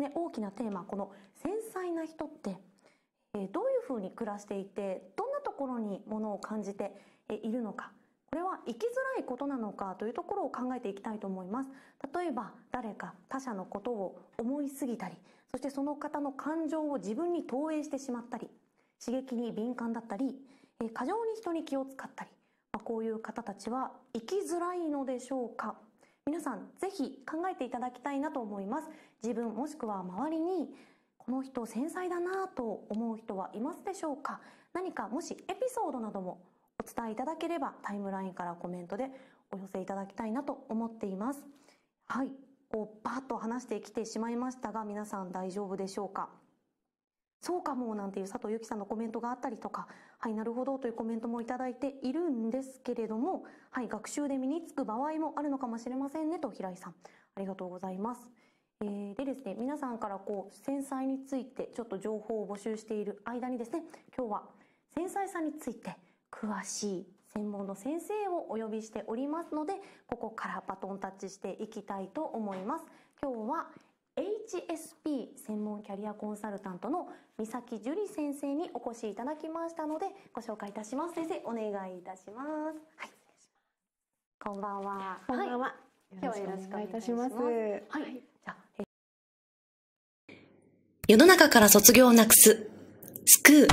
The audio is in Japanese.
ね、大きなテーマ、この繊細な人って、えどういうふうに暮らしていて、どんなところにものを感じているのか、これは生きづらいことなのかというところを考えていきたいと思います。例えば誰か他者のことを思いすぎたり、そしてその方の感情を自分に投影してしまったり、刺激に敏感だったり、過剰に人に気を使ったり、まあ、こういう方たちは生きづらいのでしょうか皆さんぜひ考えていただきたいなと思います。自分もしくは周りにこの人繊細だなと思う人はいますでしょうか何かもしエピソードなどもお伝えいただければタイムラインからコメントでお寄せいただきたいなと思っています。はい。こう、ばーッと話してきてしまいましたが皆さん大丈夫でしょうかそうかもなんていう佐藤由紀さんのコメントがあったりとか、はい、なるほどというコメントもいただいているんですけれども、はい、学習で身につく場合もあるのかもしれませんねと平井さん、ありがとうございます。えー、でですね、皆さんからこう、繊細についてちょっと情報を募集している間にですね、今日は繊細さについて詳しい専門の先生をお呼びしておりますので、ここからバトンタッチしていきたいと思います。今日は、HSP 専門キャリアコンサルタントの三崎樹里先生にお越しいただきましたのでご紹介いたします先生お願いいたしますはいします。こんばんはこんばんは、今日はよろしくお願いいたしますはいじゃ世の中から卒業をなくすスク